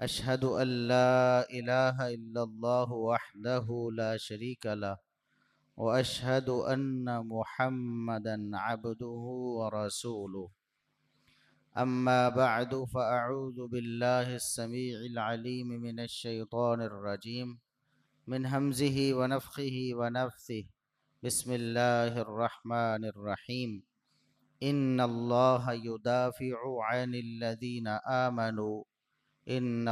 أشهد أن لا إله إلا الله وحده لا شريك له وأشهد أن محمدا عبده ورسوله أما بعد فأعوذ بالله السميع العليم من الشيطان الرجيم من همزه ونفخه ونفثه بسم الله الرحمن الرحيم إن الله يدافع عن الذين آمنوا इन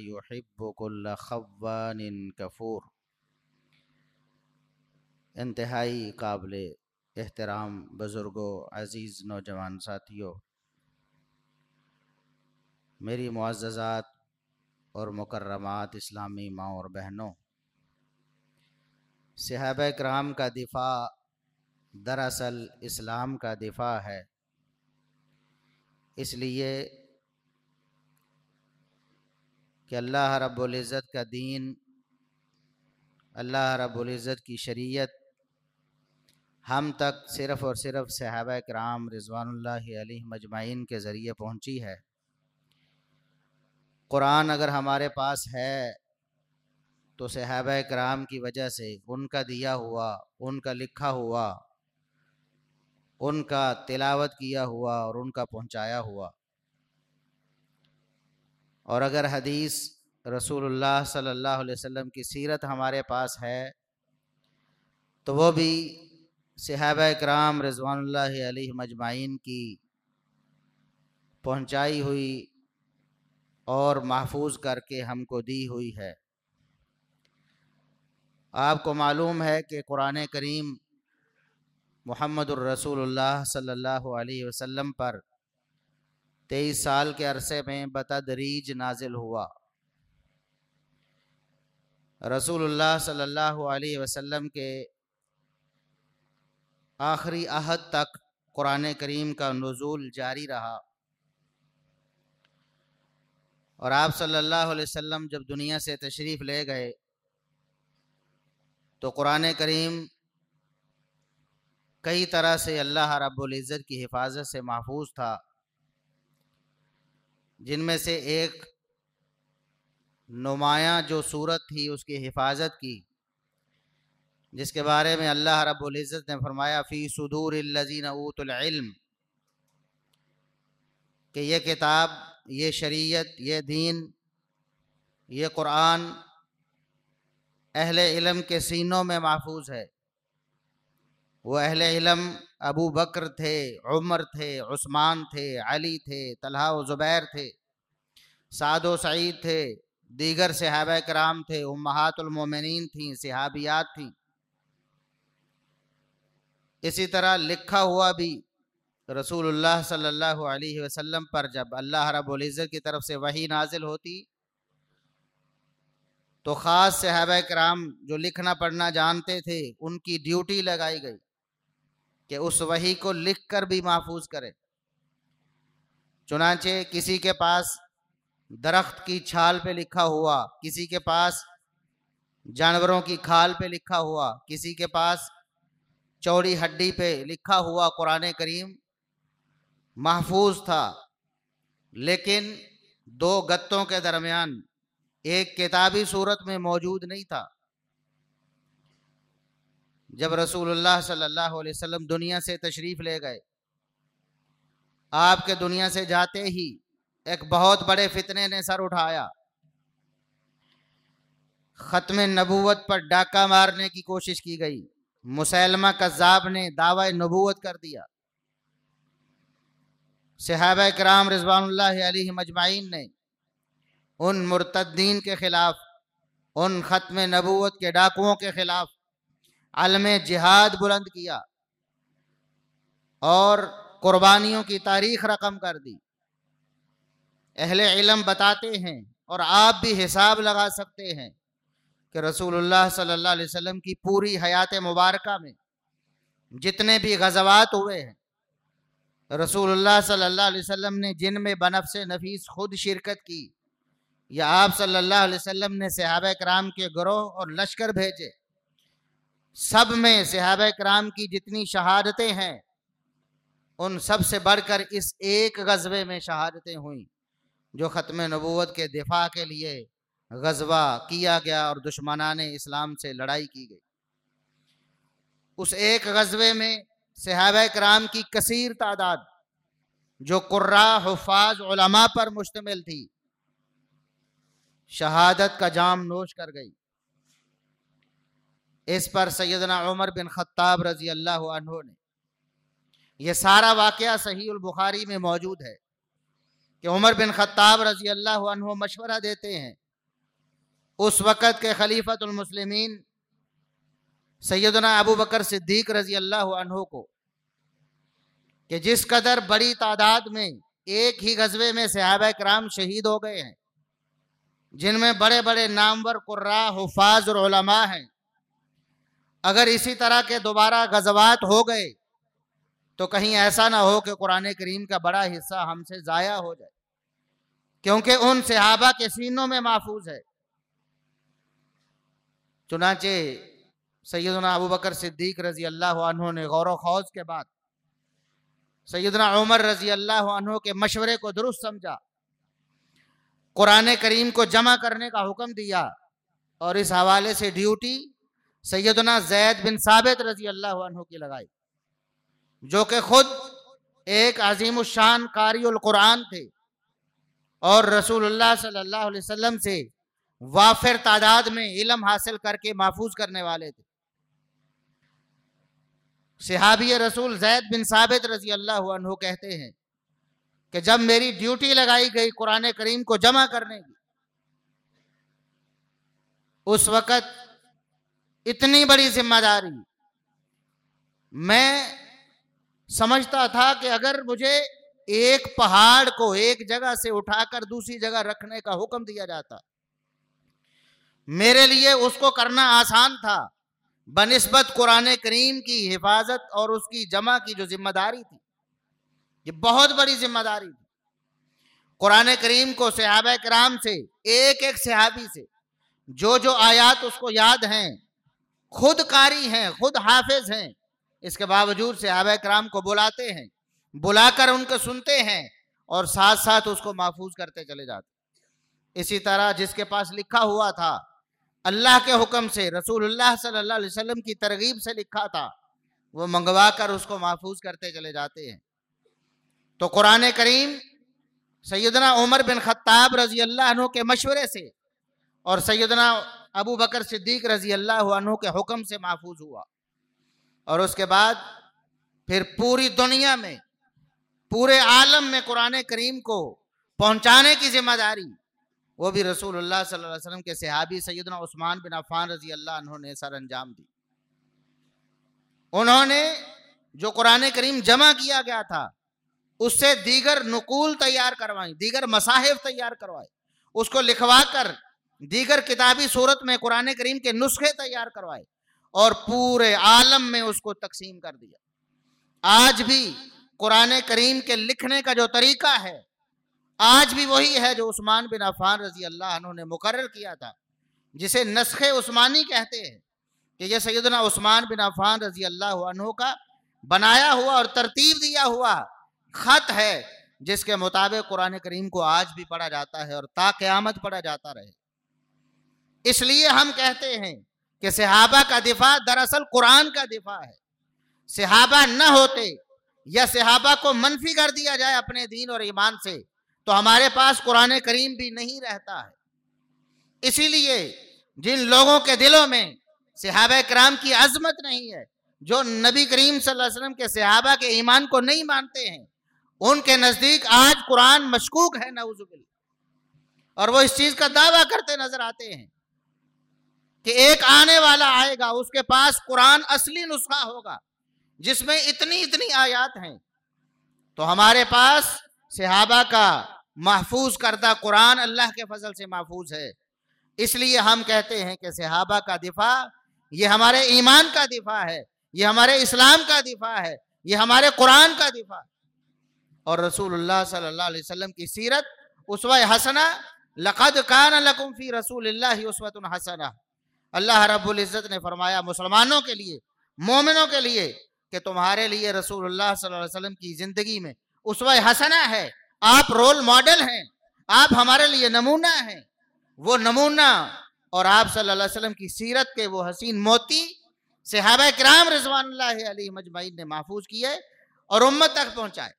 युहिबुल्लावान कफूर इंतहाई काबिल एहतराम बुज़ुर्गों अज़ीज़ नौजवान साथियों मेरी मुआज़ात और मुकर्रमात इस्लामी माँ और बहनों सहब कराम का दिफा दरअसल इस्लाम का दिफा है इसलिए कि अल्लाह रब्ज़त का दीन अल्लाह रब्ज़त की शरीयत हम तक सिर्फ़ और सिर्फ़ सहाब कराम रिजवानल्ल मजमाइन के ज़रिए पहुँची है क़ुरान अगर हमारे पास है तो सहाब कराम की वजह से उनका दिया हुआ उनका लिखा हुआ उनका तिलावत किया हुआ और उनका पहुँचाया हुआ और अगर हदीस रसूलुल्लाह सल्लल्लाहु अलैहि वसल्लम की सीरत हमारे पास है तो वो भी सहाब कराम रजवानल अली मजमाइन की पहुंचाई हुई और महफूज करके हमको दी हुई है आपको मालूम है कि कुरान करीम मोहम्मद रसूलुल्लाह सल्लल्लाहु अलैहि वसल्लम पर तेईस साल के अरसे में बतदरीज नाजिल हुआ रसूलुल्लाह सल्लल्लाहु अलैहि वसल्लम के आखिरी अहद तक क़ुरान करीम का नज़ुल जारी रहा और आप सल्लल्लाहु अलैहि वसल्लम जब दुनिया से तशरीफ़ ले गए तो क़ुरान करीम कई तरह से अल्लाह रब्बुल इज़्ज़त की हिफाजत से महफूज था जिनमें से एक नुमाया जो सूरत थी उसकी हिफाजत की जिसके बारे में अल्लाह रबुल्ज़त ने फरमाया फ़ी सदूर लजीन कि ये किताब ये शरीयत ये दीन ये कुरान अहल इलम के सीनों में महफूज है वो अहल इलम अबू बकर थे उमर थे उस्मान थे अली थे तलहा व ज़ुबैर थे साद व सईद थे दीगर सिहाब कराम थे उमहातुलमिन थी सिहाबियात थी इसी तरह लिखा हुआ भी रसूलुल्लाह सल्लल्लाहु अलैहि वसल्लम पर जब अल्लाह रब्बुल की तरफ से वही नाजिल होती तो ख़ास सिहाब कराम जो लिखना पढ़ना जानते थे उनकी ड्यूटी लगाई गई कि उस वही को लिख कर भी महफूज करे चुनाचे किसी के पास दरख्त की छाल पे लिखा हुआ किसी के पास जानवरों की खाल पे लिखा हुआ किसी के पास चौड़ी हड्डी पे लिखा हुआ कुरान करीम महफूज था लेकिन दो गत्तों के दरमियान एक किताबी सूरत में मौजूद नहीं था जब रसूलुल्लाह सल्लल्लाहु अलैहि वसल्लम दुनिया से तशरीफ़ ले गए आपके दुनिया से जाते ही एक बहुत बड़े फितने ने सर उठाया ख़त्म नबूवत पर डाका मारने की कोशिश की गई मुसलमा कज़ाब ने दावा नबूवत कर दिया सहाब कराम रिजवान मजमाइन ने उन मुर्तद्दीन के ख़िलाफ़ उन ख़त्म नबूवत के डाकुओं के ख़िलाफ़ अलम जिहाद बुलंद किया और कुर्बानियों की तारीख रकम कर दी अहले इलम बताते हैं और आप भी हिसाब लगा सकते हैं कि रसूलुल्लाह सल्लल्लाहु अलैहि वसल्लम की पूरी हयात मुबारक में जितने भी गजवात हुए हैं रसूलुल्लाह सल्लल्लाहु अलैहि वसल्लम ने में बनफ से नफीस खुद शिरकत की या आप सल्लल्लाहु अलैहि वसल्लम ने सहाब कराम के ग्रोह और लश्कर भेजे सब में सिहाब कराम की जितनी शहादतें हैं उन सब से बढ़कर इस एक गज़बे में शहादतें हुई जो ख़त्म नबूत के दिफा के लिए गजबा किया गया और दुश्मनान इस्लाम से लड़ाई की गई उस एक गजबे में सिहाब कराम की कसीर तादाद जो कुर्रा हफाज उलमा पर मुश्तमिल थी शहादत का जाम नोश कर गई इस पर सैदना उमर बिन ख़त्ताब रज़ी अल्लाह ने यह सारा वाक़ सही बुखारी में मौजूद है कि उमर बिन ख़त्ताब रज़ी अल्लाह मशवरा देते हैं उस वक़्त के खलीफतमसलमिन सैदना अबू बकर सिद्दीक रज़ी अल्लाह को कि जिस कदर बड़ी तादाद में एक ही गजबे में सहाब कराम शहीद हो गए हैं जिनमें बड़े बड़े नामवर कुर्रा हफाज और हैं अगर इसी तरह के दोबारा गजवात हो गए तो कहीं ऐसा ना हो कि कुरान करीम का बड़ा हिस्सा हमसे ज़ाया हो जाए क्योंकि उन सहाबा के सीनों में महफूज है चुनाचे सैदना अबू बकर सिद्दीक रजी अल्लाह ने गौर खौज के बाद सैदना उमर रजी अल्लाह के मशवरे को दुरुस्त समझा कुरान करीम को जमा करने का हुक्म दिया और इस हवाले से ड्यूटी सैदना जैद बिन साबित रजी अल्लाह की लगाई जो कि खुद एक अजीम शान कारी थे और रसूलुल्लाह सल्लल्लाहु अलैहि वसल्लम से वाफिर तादाद में इलम हासिल करके महफूज करने वाले थे सिहाबी रसूल जैद बिन साबित रजी अल्लाह कहते हैं कि जब मेरी ड्यूटी लगाई गई कुरान करीम को जमा करने की उस वक़्त इतनी बड़ी जिम्मेदारी मैं समझता था कि अगर मुझे एक पहाड़ को एक जगह से उठाकर दूसरी जगह रखने का हुक्म दिया जाता मेरे लिए उसको करना आसान था बनस्बत कुरान करीम की हिफाजत और उसकी जमा की जो जिम्मेदारी थी ये बहुत बड़ी जिम्मेदारी थी कुरान करीम को सहाब कराम से एक एक सहाबी से जो जो आयात उसको याद हैं खुद कारी हैं खुद हाफिज हैं इसके बावजूद से आब कराम को बुलाते हैं बुलाकर उनको सुनते हैं और साथ साथ उसको महफूज करते चले जाते इसी तरह जिसके पास लिखा हुआ था अल्लाह के हुक्म से रसूलुल्लाह सल्लल्लाहु अलैहि वसल्लम की तरगीब से लिखा था वो मंगवा कर उसको महफूज करते चले जाते हैं तो कुरान करीम सैदना उमर बिन खत्ताब रजी अल्लाह के मशवरे से और सैदना अबू बकर सिद्दीक रजी अल्लाह के हुक्म से महफूज हुआ और उसके बाद फिर पूरी दुनिया में पूरे आलम में कुरान करीम को पहुंचाने की जिम्मेदारी वो भी रसूलुल्लाह सल्लल्लाहु अलैहि वसल्लम के सहाबी सैदना उस्मान बिन अफ़ान रजी अल्लाह उन्होंने सर अंजाम दी उन्होंने जो कुरान करीम जमा किया गया था उससे दीगर नकूल तैयार करवाई दीगर मसाहिब तैयार करवाए उसको लिखवा कर दीगर किताबी सूरत में कुरान करीम के नुस्खे तैयार करवाए और पूरे आलम में उसको तकसीम कर दिया आज भी कुरान करीम के लिखने का जो तरीका है आज भी वही है जो उस्मान बिन अफान रजी अल्लाह ने मुकर किया था जिसे नस्खे उस्मानी कहते हैं कि यह सैदना उस्मान बिन अफान रजी अल्लाह का बनाया हुआ और तरतीब दिया हुआ ख़त है जिसके मुताबिक कुरान करीम को आज भी पढ़ा जाता है और ताक़्यामत पढ़ा जाता रहे इसलिए हम कहते हैं कि सिहाबा का दिफा दरअसल कुरान का दिफा है सिहाबा न होते या सिहाबा को मनफी कर दिया जाए अपने दीन और ईमान से तो हमारे पास कुरान करीम भी नहीं रहता है इसीलिए जिन लोगों के दिलों में सिहाब कराम की अजमत नहीं है जो नबी करीम वसल्लम के सिहाबा के ईमान को नहीं मानते हैं उनके नज़दीक आज कुरान मशकूक है नवजुबिल और वो इस चीज़ का दावा करते नजर आते हैं कि एक आने वाला आएगा उसके पास कुरान असली नुस्खा होगा जिसमें इतनी इतनी आयात हैं तो हमारे पास सिहाबा का महफूज करता कुरान अल्लाह के फजल से महफूज है इसलिए हम कहते हैं कि सिहाबा का दिफा ये हमारे ईमान का दिफा है ये हमारे इस्लाम का दिफा है ये हमारे कुरान का दिफा और रसूलुल्लाह सल्लल्लाहु अलैहि वसल्लम की सीरत उसवा हसना लक़द कान लकुम फी रसूलुल्लाह उसवतुन हसना अल्लाह रब्बुल इज़्ज़त ने फरमाया मुसलमानों के लिए मोमिनों के लिए कि तुम्हारे लिए रसूल सल्लल्लाहु अलैहि वसल्लम की ज़िंदगी में उसवा हसना है आप रोल मॉडल हैं आप हमारे लिए नमूना हैं वो नमूना और आप सल्लल्लाहु अलैहि वसल्लम की सीरत के वो हसीन मोती सहाब कराम रजवान मजमाइन ने महफूज किए और उम्मत तक पहुँचाए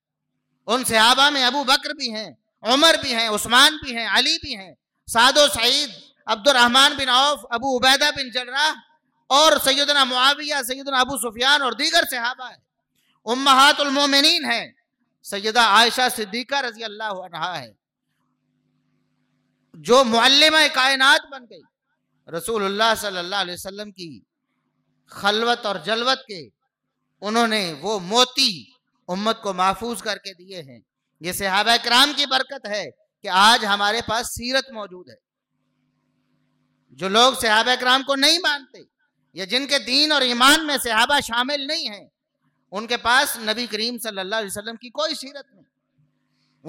उन सहाबा में अबू बकर भी हैं उमर भी हैं उस्मान भी हैं अली भी हैं सादो Saeed Abdulrahman bin Auf Abu Ubaidah bin Jarrah और सैदना मुआविया सैदना अबू सुफियान और दीगर सहाबा है उम्मातुलमोमिन है सैदा आयशा सिद्दीका रजी अल्लाह है जो मुल्लम कायनात बन गई रसूलुल्लाह सल्लल्लाहु अलैहि वसल्लम की खलवत और जलवत के उन्होंने वो मोती उम्मत को महफूज करके दिए हैं ये सहाबा कराम की बरकत है कि आज हमारे पास सीरत मौजूद है जो लोग सहाब कराम को नहीं मानते या जिनके दीन और ईमान में सहाबा शामिल नहीं है उनके पास नबी करीम सल्लल्लाहु अलैहि वसल्लम की कोई सीरत नहीं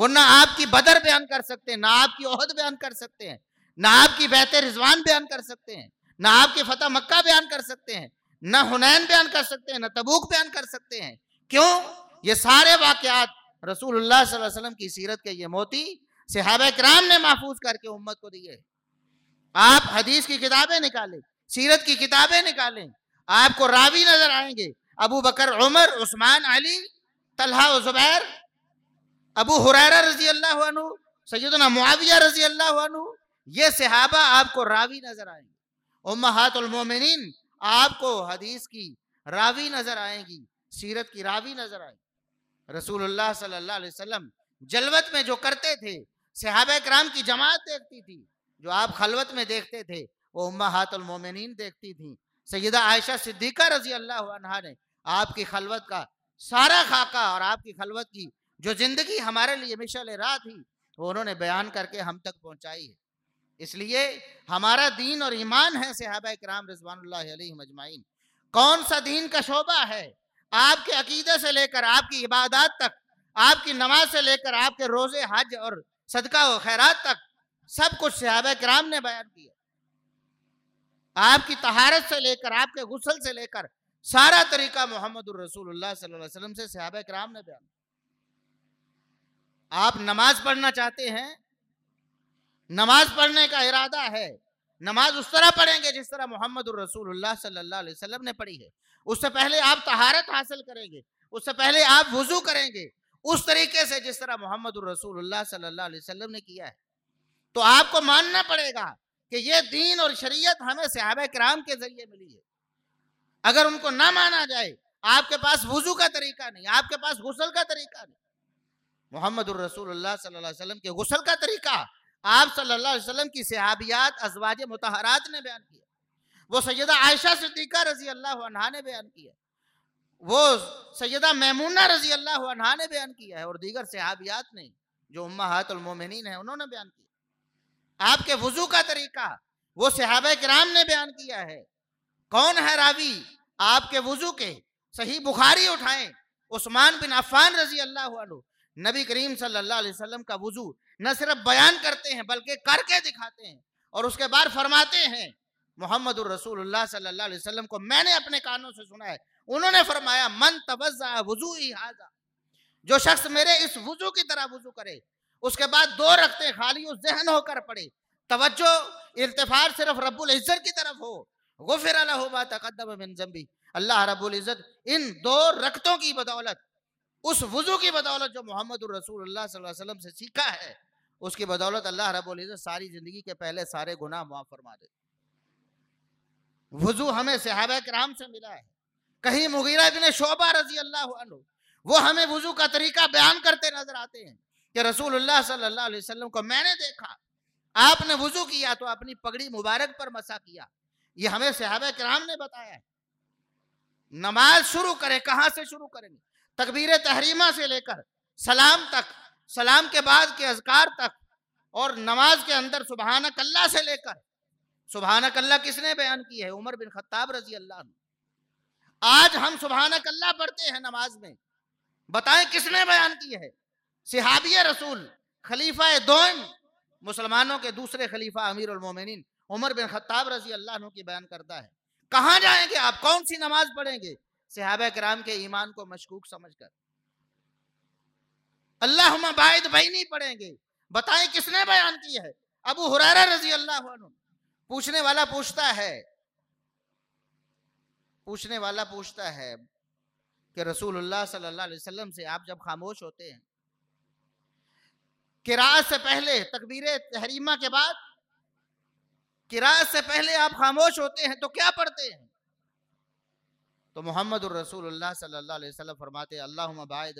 वो ना आपकी बदर बयान कर सकते हैं ना आपकी ओहद बयान कर सकते हैं ना आपकी बेहतर रिजवान बयान कर सकते हैं ना आपकी फतेह मक्का बयान कर सकते हैं ना हुनैन बयान कर सकते हैं ना तबूक बयान कर सकते हैं क्यों ये सारे वाक़ात रसूलुल्लाह सल्लल्लाहु अलैहि वसल्लम की सीरत के ये मोती सहाब कराम ने महफूज करके उम्मत को दिए आप हदीस की किताबें निकालें सीरत की किताबें निकालें आपको रावी नजर आएंगे अबू बकर उमर उस्मान अली तलहा जुबैर अबू हुरैरा रजी अल्लाह सैदना मुआविया रजी अल्लाह ये सहाबा आपको रावी नजर आएंगे उम्मातमिन आपको हदीस की रावी नजर आएंगी सीरत की रावी नजर आएगी रसूलुल्लाह सल्लल्लाहु अलैहि वसल्लम जलवत में जो करते थे सहाबा कराम की जमात देखती थी जो आप खलवत में देखते थे वो उम्मा हातुलमोमिन देखती थी सैदा आयशा सिद्दीका रजी अल्लाह ने आपकी खलवत का सारा खाका और आपकी खलवत की जो ज़िंदगी हमारे लिए मिशल राह थी वो उन्होंने बयान करके हम तक पहुँचाई है इसलिए हमारा दीन और ईमान है सहाबा कराम रजवान मजमाइन कौन सा दीन का शोबा है आपके अकीदे से लेकर आपकी इबादत तक आपकी नमाज से लेकर आपके रोज़े हज और सदका व खैरात तक सब कुछ सहाब कराम ने बयान किया आपकी तहारत से लेकर आपके गुसल से लेकर सारा तरीका मोहम्मद वसल्लम से सहाब कराम ने बयान आप नमाज पढ़ना चाहते हैं नमाज पढ़ने का इरादा है नमाज उस तरह पढ़ेंगे जिस तरह मोहम्मद रसूलुल्लाह वसल्लम ने पढ़ी है उससे पहले आप तहारत हासिल करेंगे उससे पहले आप वजू करेंगे उस तरीके से जिस तरह मोहम्मद सल्लाम ने किया है तो आपको मानना पड़ेगा कि ये दीन और शरीयत हमें सहाब कराम के जरिए मिली है अगर उनको ना माना जाए आपके पास वजू का तरीका नहीं आपके पास गुसल का तरीका नहीं मोहम्मद वसल्लम के गुसल का तरीका आप सल्लल्लाहु अलैहि वसल्लम की सहाबियात अजवाज मतहरात ने बयान किया वो सैदा आयशा सिद्दीका रजी अल्लाह ने बयान किया वो सैदा मैमूना रजी अल्लाह ने बयान किया है और दीगर सहाबियात ने जो उम्मा हातुलमोमिन है उन्होंने बयान किया आपके वजू का तरीका वो सिहाब कराम ने बयान किया है कौन है रावी आपके वजू के सही बुखारी उठाएं उस्मान बिन अफान रजी अल्लाह नबी करीम सल्लल्लाहु अलैहि वसल्लम का वजू न सिर्फ बयान करते हैं बल्कि करके दिखाते हैं और उसके बाद फरमाते हैं मोहम्मद रसूलुल्लाह को मैंने अपने कानों से सुना है उन्होंने फरमाया मन तवज्जा वजू ही हाजा जो शख्स मेरे इस वजू की तरह वजू करे उसके बाद दो रखते खाली उस जहन होकर पड़े तवज्जो इल्तफार सिर्फ रब्बुल इज्जत की तरफ हो गुफिर लहुमा मिन अल्लाह रब्बुल इज्जत इन दो रक्तों की बदौलत उस वजू की बदौलत जो मोहम्मद सल्लल्लाहु अलैहि वसल्लम से सीखा है उसकी बदौलत अल्लाह रब्बुल इज्जत सारी जिंदगी के पहले सारे गुनाह माफ फरमा दे वजू हमें सहाबा कराम से मिला है कहीं मुगीरा बिन शोबा रजी अल्लाह वो हमें वजू का तरीका बयान करते नजर आते हैं कि रसूलुल्लाह सल्लल्लाहु अलैहि वसल्लम को मैंने देखा आपने वजू किया तो अपनी पगड़ी मुबारक पर मसा किया ये हमें सहाब कराम ने बताया है नमाज शुरू करें कहाँ से शुरू करेंगे तकबीर तहरीमा से लेकर सलाम तक सलाम के बाद के अजकार तक और नमाज के अंदर सुबहान कल्ला से लेकर सुबहान कल्ला किसने बयान की है उमर बिन खत्ताब रजी अल्लाह आज हम सुबहान कल्ला पढ़ते हैं नमाज में बताएं किसने बयान की है सिहाबिय रसूल खलीफा दोन मुसलमानों के दूसरे खलीफा अमीर उलमोमिन उमर बिन खत्ताब रजी अल्लाह की बयान करता है कहाँ जाएंगे आप कौन सी नमाज पढ़ेंगे सिहाब कराम के ईमान को मशकूक समझ कर अल्लाह बायद भाई नहीं पढ़ेंगे बताएं किसने बयान की है अबू हुरारा रजी अल्लाह पूछने वाला पूछता है पूछने वाला पूछता है कि रसूलुल्लाह सल्लल्लाहु अलैहि वसल्लम से आप जब खामोश होते हैं किरात से पहले तकबीर तहरीमा के बाद किरात से पहले आप खामोश होते हैं तो क्या पढ़ते हैं तो मोहम्मद फरमाते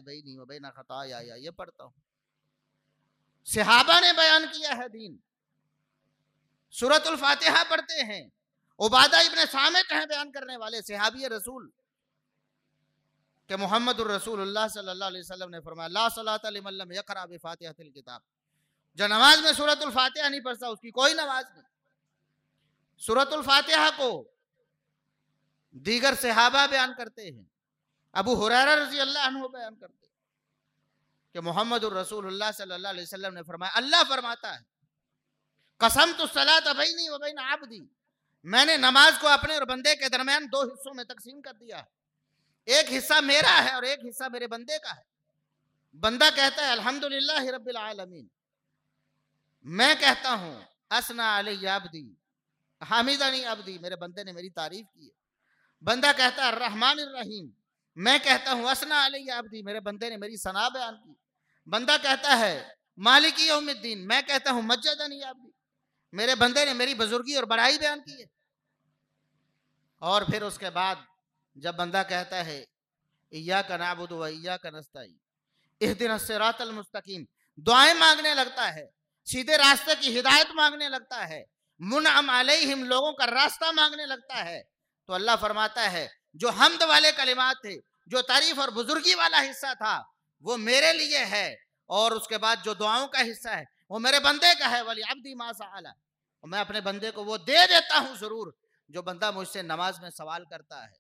खता ये पढ़ता हूँ सिहाबा ने बयान किया है दीन सूरतुल फातिहा पढ़ते हैं उबादा इबन सामित हैं बयान करने वाले सिहाबी रसूल कि मोहम्मद सल्लाम ने फरमाया किताब जो नमाज में सूरत नहीं पढ़ता उसकी कोई नमाज नहीं सूरत को दीगर सहाबा बयान करते हैं अबू हुरैरा रजी अल्लाह बयान करते हैं कि मोहम्मद सल्लाम ने फरमाया अल्लाह फरमाता है कसम तो सलात अबई नहीं वबई ना दी मैंने नमाज को अपने और बंदे के दरमियान दो हिस्सों में तकसीम कर दिया है एक हिस्सा मेरा है और एक हिस्सा मेरे बंदे का है बंदा कहता है अल्हम्दुलिल्लाह रब्बिल आलमीन मैं कहता हूँ असना आबदी हामिदा नहीं अबदी मेरे बंदे ने मेरी तारीफ की है बंदा कहता है रहमान रहीम मैं कहता हूँ असना आबदी मेरे बंदे ने मेरी सना बयान की बंदा कहता है मालिकी उम्मीद्दीन मैं कहता हूँ मज्जदन आबदी मेरे बंदे ने मेरी बुजुर्गी और बड़ाई बयान की है और फिर उसके बाद जब बंदा कहता है इया का नाबुद व का नस्ताई इस दिन मुस्तकीम दुआएं मांगने लगता है सीधे रास्ते की हिदायत मांगने लगता है मुन अलैहिम लोगों का रास्ता मांगने लगता है तो अल्लाह फरमाता है जो हमद वाले कलिमात थे जो तारीफ और बुजुर्गी वाला हिस्सा था वो मेरे लिए है और उसके बाद जो दुआओं का हिस्सा है वो मेरे बंदे का है अब अब्दी माशाला मैं अपने बंदे को वो दे देता हूँ ज़रूर जो बंदा मुझसे नमाज में सवाल करता है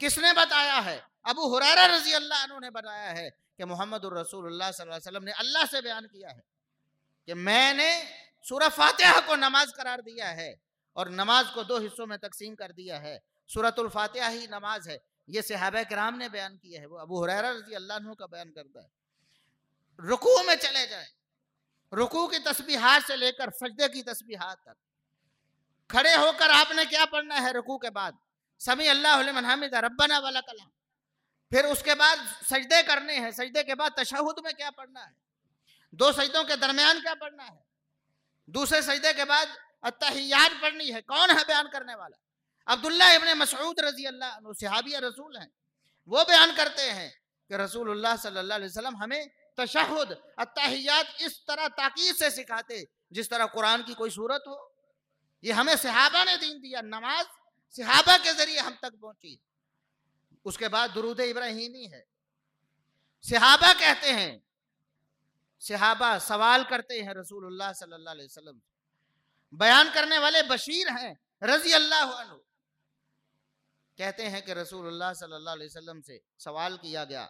किसने बताया है अबू हुरारा रजी अल्लाह ने बताया है कि मोहम्मद रसूलुल्लाह ने अल्लाह से बयान किया है कि मैंने सूरह फातिहा को नमाज करार दिया है और नमाज को दो हिस्सों में तकसीम कर दिया है सूरतुल फातिहा ही नमाज है ये सहाब कराम ने बयान किया है वो अबू हुरैरा रजी अल्लाह का बयान करता है रुकू में चले जाए रुकू की तस्बीहात से लेकर सजदे की तस्बीहात तक खड़े होकर आपने क्या पढ़ना है रुकू के बाद समी अल्लाह हामिद रब्बना वाला कलाम फिर उसके बाद सजदे करने हैं सजदे के बाद तशहुद में क्या पढ़ना है दो सजदों के दरमियान क्या पढ़ना है दूसरे सजदे के बाद अतहियात पढ़नी है कौन है बयान करने वाला अब्दुल्ला इबन मसऊद रजी अल्लाह सिहाबिया रसूल हैं वो बयान करते हैं कि रसूल सल्लल्लाहु अलैहि वसल्लम हमें तशहद अतहियात इस तरह ताकीद से सिखाते जिस तरह कुरान की कोई सूरत हो ये हमें सिहाबा ने दीन दिया नमाज सिहाबा के जरिए हम तक पहुंची उसके बाद दुरूद इब्राहिमी है सिहाबा कहते हैं सिहाबा सवाल करते हैं रसूलुल्लाह सल्लल्लाहु अलैहि वसल्लम बयान करने वाले बशीर हैं रजी अल्लाह कहते हैं कि रसूलुल्लाह सल्लल्लाहु अलैहि वसल्लम से सवाल किया गया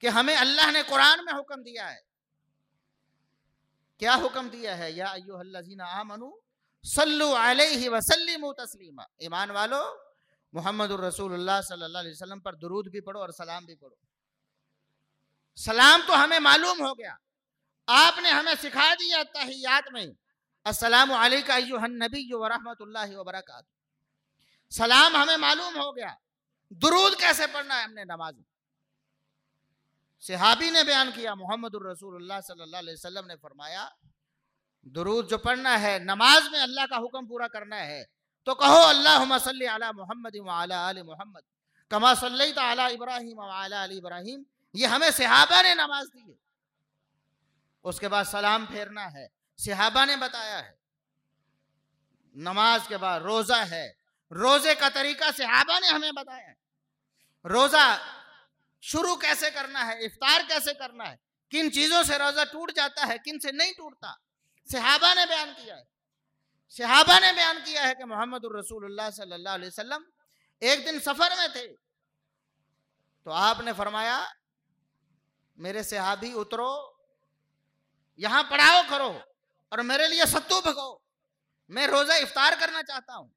कि हमें अल्लाह ने कुरान में हुक्म दिया है क्या हुक्म दिया है या अयो आमनू सल्लु अलैहि वसल्लिम तस्लीमा ईमान वालो मोहम्मद रसूलुल्लाह सल्लल्लाहु अलैहि वसल्लम पर दुरूद भी पढ़ो और सलाम भी पढ़ो सलाम तो हमें मालूम हो गया आपने हमें सिखा दिया तहियात में असलम नबी वरहमतुल्लाह वबरक सलाम हमें मालूम हो गया दुरूद कैसे पढ़ना है हमने नमाज में सिहाबी ने बयान किया मोहम्मद रसूलुल्लाह सल्लल्लाहु अलैहि वसल्लम ने फरमाया दुरूद जो पढ़ना है नमाज में अल्लाह का हुक्म पूरा करना है तो कहो अल्लाह सल अला मोहम्मद आल मोहम्मद कमा सल्ली अला इब्राहिम इब्राहिम ये हमें सिहाबा ने नमाज दी है उसके बाद सलाम फेरना है सिहाबा ने बताया है नमाज के बाद रोज़ा है रोज़े का तरीका सिहाबा ने हमें बताया है रोज़ा शुरू कैसे करना है इफ्तार कैसे करना है किन चीज़ों से रोज़ा टूट जाता है किन से नहीं टूटता सिहाबा ने बयान किया है सिहाबा ने बयान किया है कि मोहम्मद रसूलुल्लाह सल्लल्लाहु अलैहि वसल्लम एक दिन सफर में थे तो आपने फरमाया मेरे सिहाबी उतरो यहां पढ़ाओ करो और मेरे लिए सत्तू भगाओ मैं रोजा इफ्तार करना चाहता हूं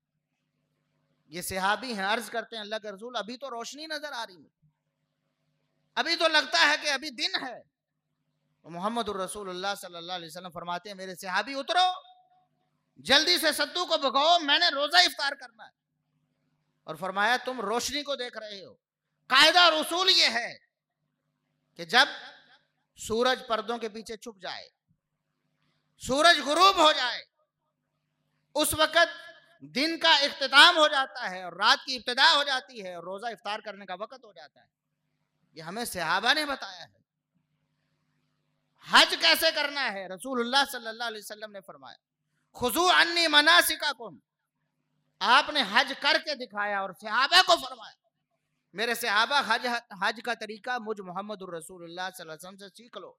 ये सिहाबी हैं अर्ज करते हैं अल्लाह के रसूल अभी तो रोशनी नजर आ रही है अभी तो लगता है कि अभी दिन है मोहम्मद सल्लाम फरमाते हैं मेरे सहाबी उतरो जल्दी से सत्तू को भगाओ मैंने रोज़ा इफ्तार करना है और फरमाया तुम रोशनी को देख रहे हो कायदा और उसूल ये है कि जब सूरज पर्दों के पीछे छुप जाए सूरज गुरूब हो जाए उस वक़्त दिन का अख्ताम हो जाता है और रात की इब्तदा हो जाती है और रोज़ा इफ्तार करने का वक़्त हो जाता है ये हमें सहाबा ने बताया है हज कैसे करना है रसूलुल्लाह सल्लल्लाहु अलैहि वसल्लम ने फरमाया खुजू अन्नी मनासिका कुम आपने हज करके दिखाया और सहाबा को फरमाया मेरे सहाबा हज हज का तरीका मुझ मोहम्मद रसूलुल्लाह सल्लल्लाहु अलैहि वसल्लम से सीख लो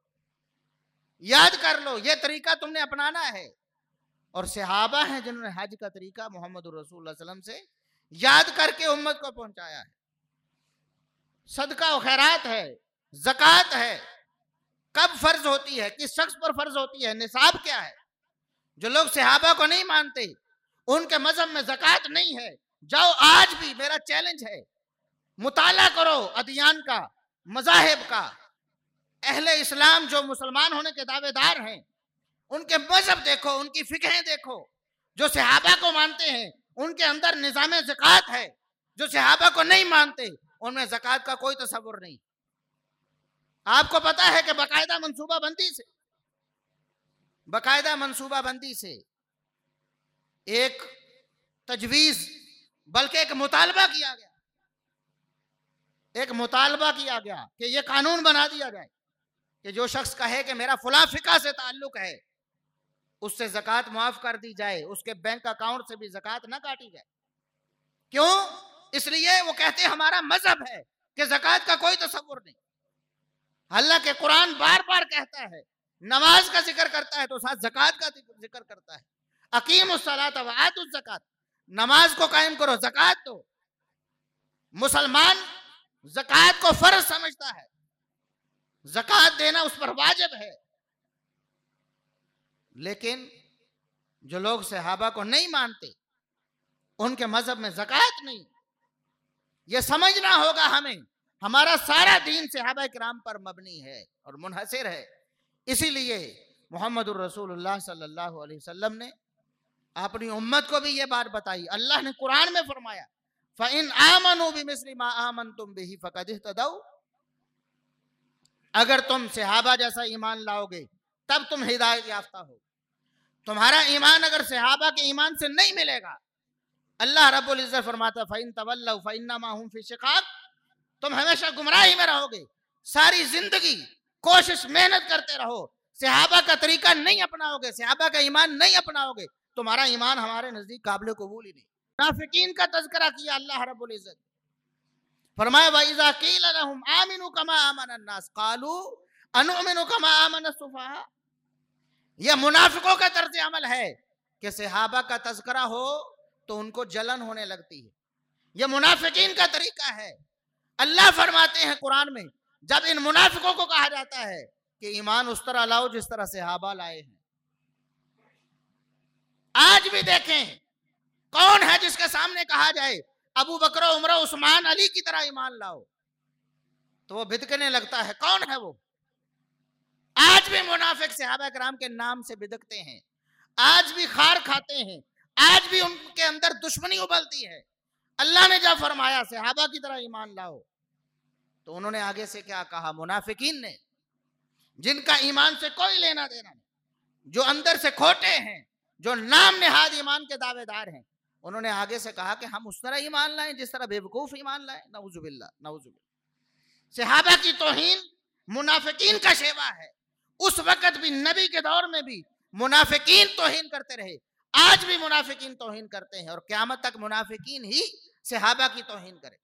याद कर लो ये तरीका तुमने अपनाना है और सहाबा हैं जिन्होंने हज का तरीका मोहम्मद रसूल वसल्लम से याद करके उम्मत को पहुंचाया है सदका खैरात है जक़ात है कब फर्ज होती है किस शख्स पर फर्ज होती है निसाब क्या है जो लोग सहाबा को नहीं मानते उनके मजहब में जक़ात नहीं है जाओ आज भी मेरा चैलेंज है मुताला करो अदियान का मजाहब का अहले इस्लाम जो मुसलमान होने के दावेदार हैं उनके मजहब देखो उनकी फ़िकें देखो जो सहाबा को मानते हैं उनके अंदर निज़ाम जक़ात है जो सहाबा को नहीं मानते उनमें जक़ात का कोई तस्वुर नहीं आपको पता है कि बाकायदा बंदी से बाकायदा मनसूबाबंदी से एक तजवीज बल्कि एक मुतालबा किया गया एक मुतालबा किया गया कि यह कानून बना दिया जाए कि जो शख्स कहे कि मेरा फुला फिका से ताल्लुक है उससे जक़ात माफ़ कर दी जाए उसके बैंक अकाउंट से भी जक़ात ना काटी जाए क्यों इसलिए वो कहते हमारा मजहब है कि जक़ात का कोई तस्वुर नहीं हल्ला के कुरान बार बार कहता है नमाज का जिक्र करता है तो साथ जक़ात का जिक्र करता है अकीम उसलात वात उस जक़ात नमाज को कायम करो जक़ात दो मुसलमान जक़ात को फर्ज समझता है जक़ात देना उस पर वाजिब है लेकिन जो लोग सहाबा को नहीं मानते उनके मजहब में जक़ात नहीं ये समझना होगा हमें हमारा सारा दीन सहाबा कराम पर मबनी है और मुनहसर है इसीलिए मोहम्मद रसूलुल्लाह सल्लल्लाहु अलैहि वसल्लम ने अपनी उम्मत को भी ये बात बताई अल्लाह ने कुरान में फरमाया फ़ैन आमन भी मा आमन तुम भी फ़कद अगर तुम सहाबा जैसा ईमान लाओगे तब तुम हिदायत याफ्ता हो तुम्हारा ईमान अगर सहाबा के ईमान से नहीं मिलेगा अल्लाह रब्बुल इज़्ज़त फरमाता फ़ैन तवल्लौ फ़ैन्नमा हुम फी शिकाक़ तुम हमेशा गुमराही में रहोगे सारी जिंदगी कोशिश मेहनत करते रहो सिहाबा का तरीका नहीं अपनाओगे सिहाबा का ईमान नहीं अपनाओगे तुम्हारा ईमान हमारे नजदीक काबिल कबूल ही नहीं नाफिकीन का तस्करा किया अल्लाह रब्बुल इज्जत फरमाया वाइजा कील लहुम आमिनु कमा आमन अन्नास कालू अनुमिनु कमा आमन सुफहा यह मुनाफिकों का तर्ज अमल है कि सिहाबा का तस्करा हो तो उनको जलन होने लगती है यह मुनाफिकीन का तरीका है अल्लाह फरमाते हैं कुरान में जब इन मुनाफिकों को कहा जाता है कि ईमान उस तरह लाओ जिस तरह से हाबा लाए हैं आज भी देखें कौन है जिसके सामने कहा जाए अबू बकर उमर उस्मान अली की तरह ईमान लाओ तो वो भिदकने लगता है कौन है वो आज भी मुनाफिक सिहाबा कराम के नाम से भिदकते हैं आज भी खार खाते हैं आज भी उनके अंदर दुश्मनी उबलती है अल्लाह ने जब फरमाया सहाबा की तरह ईमान लाओ तो उन्होंने आगे से क्या कहा मुनाफिकीन ने जिनका ईमान से कोई लेना देना नहीं जो अंदर से खोटे हैं जो नाम निहाद ईमान के दावेदार हैं उन्होंने आगे से कहा कि हम उस तरह ईमान लाएं जिस तरह बेवकूफ़ ईमान लाए नवजुबिल्ला नवजुबिल्ला सहाबा की तोहन मुनाफिकीन का शेवा है उस वक़्त भी नबी के दौर में भी मुनाफिकीन तोहन करते रहे आज भी मुनाफिकीन तोहिन करते हैं और क्यामत तक मुनाफिकीन ही सहाबा की तोहिन करें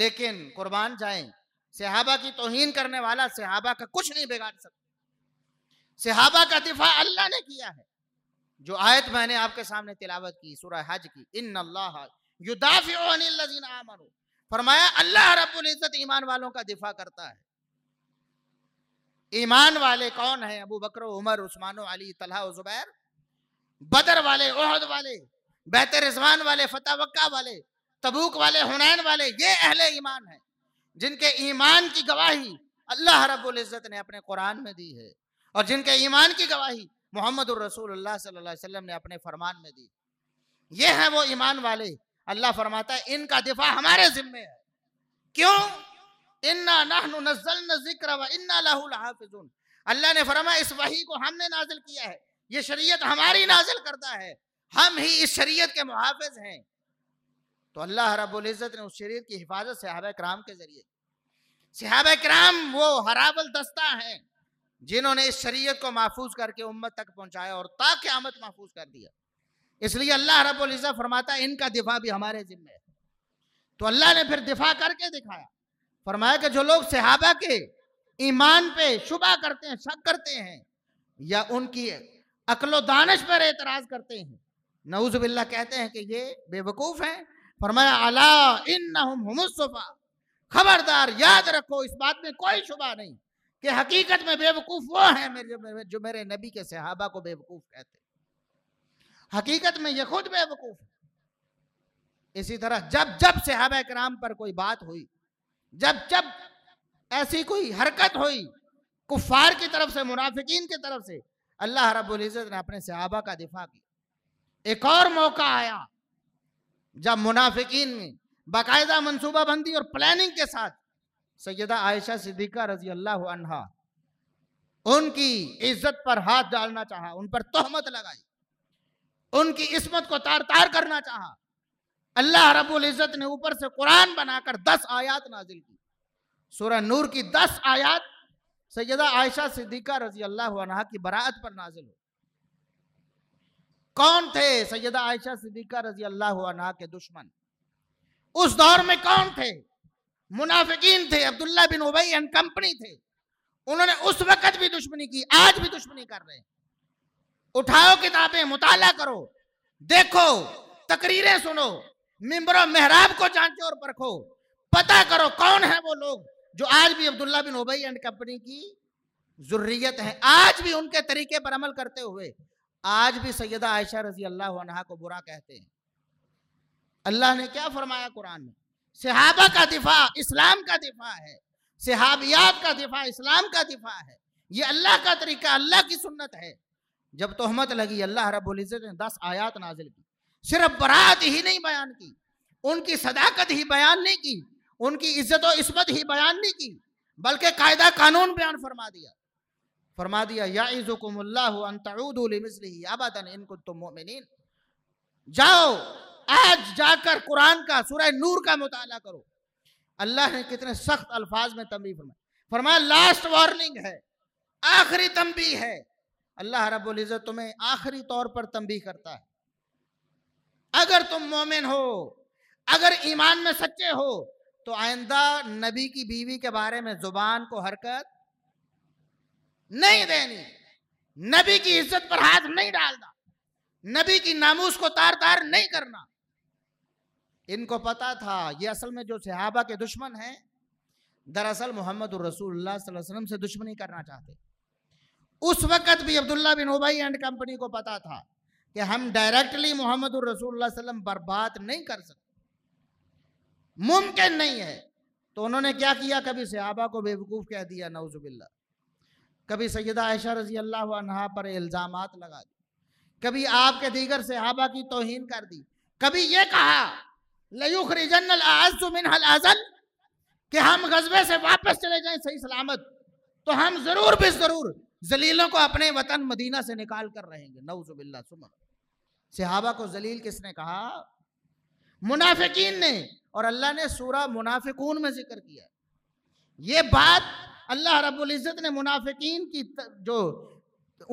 लेकिन कुर्बान जाए सहाबा की तोहिन करने वाला सहाबा का कुछ नहीं बिगाड़ सकता सहाबा का दिफा अल्लाह ने किया है जो आयत मैंने आपके सामने तिलावत की सूरह हज की इन अल्लाह फरमाया अल्लाह रब्बुल इज़्ज़त ईमान वालों का दिफा करता है ईमान वाले कौन है अबू बकर उमर उस्मान अली तला जुबैर बदर वाले ओहद वाले बहत रिजवान वाले फतेह वक्का वाले तबूक वाले हुनैन वाले ये अहले ईमान है जिनके ईमान की गवाही अल्लाह रब्ज़त ने अपने कुरान में दी है और जिनके ईमान की गवाही मोहम्मद रसूलुल्लाह सल्लल्लाहु अलैहि वसल्लम ने अपने फरमान में दी ये हैं वो ईमान वाले अल्लाह फरमाता है इनका दिफा हमारे जिम्मे है क्यों अल्लाह ने फरमा इस वही को हमने नाजिल किया है ये शरीयत हमारी नाजिल करता है हम ही इस शरीयत के मुहाफिज हैं तो अल्लाह रब्बुल इज़्ज़त ने उस शरीयत की हिफाजत सहाबा कराम के ज़रिए सहाबा कराम वो हराबल दस्ता है जिन्होंने इस शरीयत को महफूज करके उम्मत तक पहुंचाया और ताकि क्यामत महफूज कर दिया इसलिए अल्लाह रब्ज़त फरमाता है इनका दिफा भी हमारे ज़िम्मे है तो अल्लाह ने फिर दिफा करके दिखाया फरमाया कि जो लोग सहाबा के ईमान पे शुबा करते हैं शक करते हैं या उनकी अकलो दानश पर एतराज करते हैं नवजुबिल्ला कहते हैं कि ये बेवकूफ़ हैं फरमाया अला इन नमुसफ़ा खबरदार याद रखो इस बात में कोई शुबा नहीं कि हकीकत में बेवकूफ़ वो है मेरे जो मेरे नबी के सहाबा को बेवकूफ़ कहते हकीकत में ये खुद बेवकूफ़ इसी तरह जब जब सहाबा कराम पर कोई बात हुई जब जब ऐसी कोई हरकत हुई कुफार की तरफ से मुनाफिकीन की तरफ से अल्लाह रब्बुल इज़्ज़त ने अपने सहाबा का दिफा किया एक और मौका आया जब मुनाफिकीन में बाकायदा मनसूबा बंदी और प्लानिंग के साथ सैदा आयशा सिद्दीका रजी अल्लाह अनहा उनकी इज्जत पर हाथ डालना चाहा उन पर तोहमत लगाई उनकी इस्मत को तार तार करना चाहा अल्लाह रबुल इज़्ज़त ने ऊपर से कुरान बनाकर दस आयात नाजिल की सूरह नूर की दस आयात सैदा आयशा सिद्दीका रजी अल्लाह की बरात पर नाजिल हो कौन थे सैदा आयशा सिद्दीका रजी अल्लाह के दुश्मन उस दौर में कौन थे मुनाफिकीन थे Abdullah bin Ubayy and company थे उन्होंने उस वक्त भी दुश्मनी की आज भी दुश्मनी कर रहे हैं उठाओ किताबें मुताला करो देखो तकरीरें सुनो मिम्बर मेहराब को जांचो और परखो पता करो कौन है वो लोग जो आज भी Abdullah bin Ubayy and company की जरूरीत है आज भी उनके तरीके पर अमल करते हुए आज भी सैदा आयशा रजी अल्लाह को बुरा कहते हैं अल्लाह ने क्या फरमाया कुरान में सिहाबा का दिफा इस्लाम का दिफा है सिहाबियात का दिफा इस्लाम का दिफा है ये अल्लाह का तरीका अल्लाह की सुन्नत है जब तोहमत लगी अल्लाह रबुल्ज़त ने दस आयात नाजिल की सिर्फ बरात ही नहीं बयान की उनकी सदाकत ही बयान नहीं की उनकी इज्जत और इसमत ही बयान नहीं की बल्कि कायदा कानून बयान फरमा दिया फरमा दिया याबदन इनको तुम मोमिन जाओ आज जाकर कुरान का सूरह नूर का मुताला करो अल्लाह ने कितने सख्त अल्फाज में तंबी फरमाया फरमाया लास्ट वार्निंग है आखिरी तंबी है अल्लाह रब्बुल इज़्ज़त तुम्हें आखिरी तौर पर तंबी करता है अगर तुम मोमिन हो अगर ईमान में सच्चे हो तो आइंदा नबी की बीवी के बारे में जुबान को हरकत नहीं देनी नबी की इज्जत पर हाथ नहीं डालना नबी की नामूस को तार तार नहीं करना इनको पता था ये असल में जो सहाबा के दुश्मन हैं दरअसल मोहम्मद रसूलुल्लाह वसल्लम से दुश्मनी करना चाहते उस वक्त भी Abdullah bin Ubayy and company को पता था कि हम डायरेक्टली मोहम्मद रसूलुल्लाह बर्बाद नहीं कर सकते मुमकिन नहीं है तो उन्होंने क्या किया कभी सहाबा को बेवकूफ़ कह दिया नवजुबिल्ला कभी सैदा आयशा रजी अल्लाह अनहा पर इल्ज़ाम लगा दिए कभी आपके दीगर सहाबा की तोहन कर दी कभी ये कहा लयुखरिजनजल कि हम गजबे से वापस चले जाएं सही सलामत तो हम ज़रूर भी ज़रूर जलीलों को अपने वतन मदीना से निकाल कर रहेंगे नवजुबिल्ला सुमन सिहाबा को जलील किसने कहा मुनाफिकीन ने और अल्लाह ने सूरा मुनाफिकून में जिक्र किया ये बात अल्लाह रब्बुल इज़्ज़त ने मुनाफिकीन की जो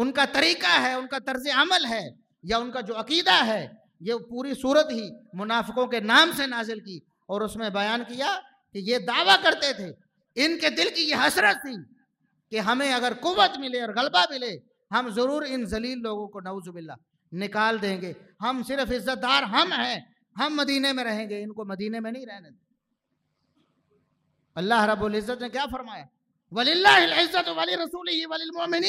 उनका तरीका है उनका तर्ज अमल है या उनका जो अकीदा है ये पूरी सूरत ही मुनाफिकों के नाम से नाजिल की और उसमें बयान किया कि ये दावा करते थे इनके दिल की ये हसरत थी कि हमें अगर कुवत मिले और गलबा मिले हम ज़रूर इन जलील लोगों को नवजुबिल्ला निकाल देंगे हम सिर्फ इज्जतदार हम हैं हम मदीने में रहेंगे इनको मदीने में नहीं रहने दें अल्लाह इज्जत ने क्या फरमाया वलीज़्ज़त वली रसूल वलिमिन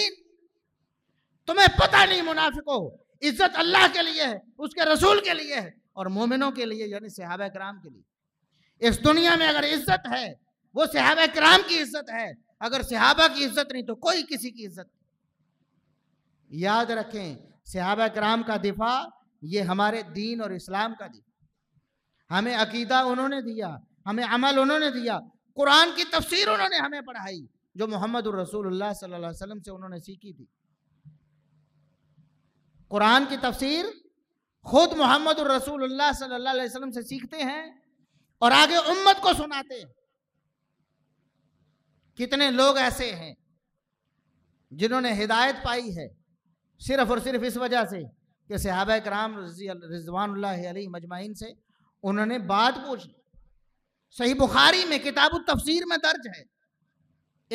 तुम्हें पता नहीं मुनाफिको इज्जत अल्लाह के लिए है उसके रसूल के लिए है और मोमिनों के लिए यानी सहाब कराम के लिए इस दुनिया में अगर इज्जत है वो सहाब कराम की इज्जत है अगर सिहाबा की इज्जत नहीं तो कोई किसी की इज्जत नहीं याद रखें सिहाबा कराम का दिफा ये हमारे दीन और इस्लाम का दिफा हमें अकीदा उन्होंने दिया हमें अमल उन्होंने दिया कुरान की तफसीर उन्होंने हमें पढ़ाई जो मोहम्मद रसूलुल्लाह सल्लल्लाहु अलैहि वसल्लम से उन्होंने सीखी थी कुरान की तफसीर खुद मोहम्मद रसूलुल्लाह सल्लल्लाहु अलैहि वसल्लम से सीखते हैं और आगे उम्मत को सुनाते हैं कितने लोग ऐसे हैं जिन्होंने हिदायत पाई है सिर्फ और सिर्फ इस वजह से कि सहाब कराम रिजवान मजमाइन से उन्होंने बात पूछ ली सही बुखारी में किताब तफसीर में दर्ज है